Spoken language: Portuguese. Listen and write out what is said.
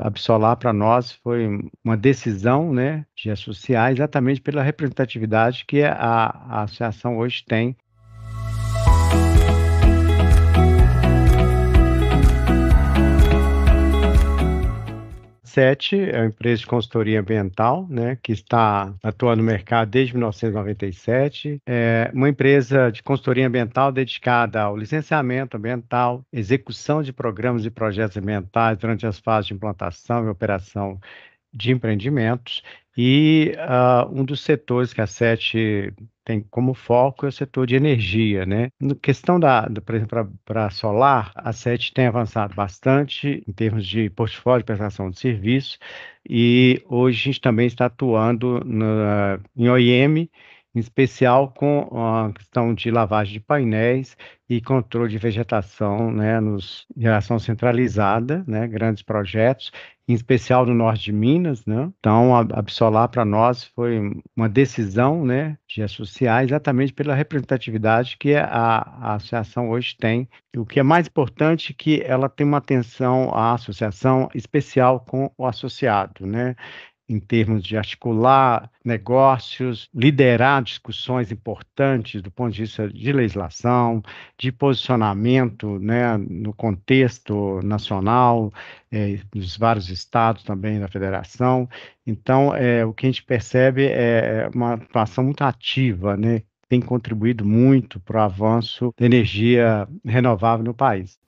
absolar para nós foi uma decisão né, de associar exatamente pela representatividade que a, a associação hoje tem. Set é uma empresa de consultoria ambiental, né, que está atuando no mercado desde 1997. É uma empresa de consultoria ambiental dedicada ao licenciamento ambiental, execução de programas e projetos ambientais durante as fases de implantação e operação de empreendimentos. E uh, um dos setores que a SET tem como foco é o setor de energia, né? No questão da, do, por exemplo, para solar, a SET tem avançado bastante em termos de portfólio de prestação de serviço e hoje a gente também está atuando na, em OIM em especial com a questão de lavagem de painéis e controle de vegetação, né, nos relação centralizada, né, grandes projetos, em especial no norte de Minas, né? Então, a Absolar para nós foi uma decisão, né, de associar exatamente pela representatividade que a, a associação hoje tem. o que é mais importante é que ela tem uma atenção à associação especial com o associado, né? em termos de articular negócios, liderar discussões importantes do ponto de vista de legislação, de posicionamento né, no contexto nacional, eh, é, dos vários estados também da federação. Então, é, o que a gente percebe é, é uma atuação muito ativa, né, tem contribuído muito para o avanço da energia renovável no país.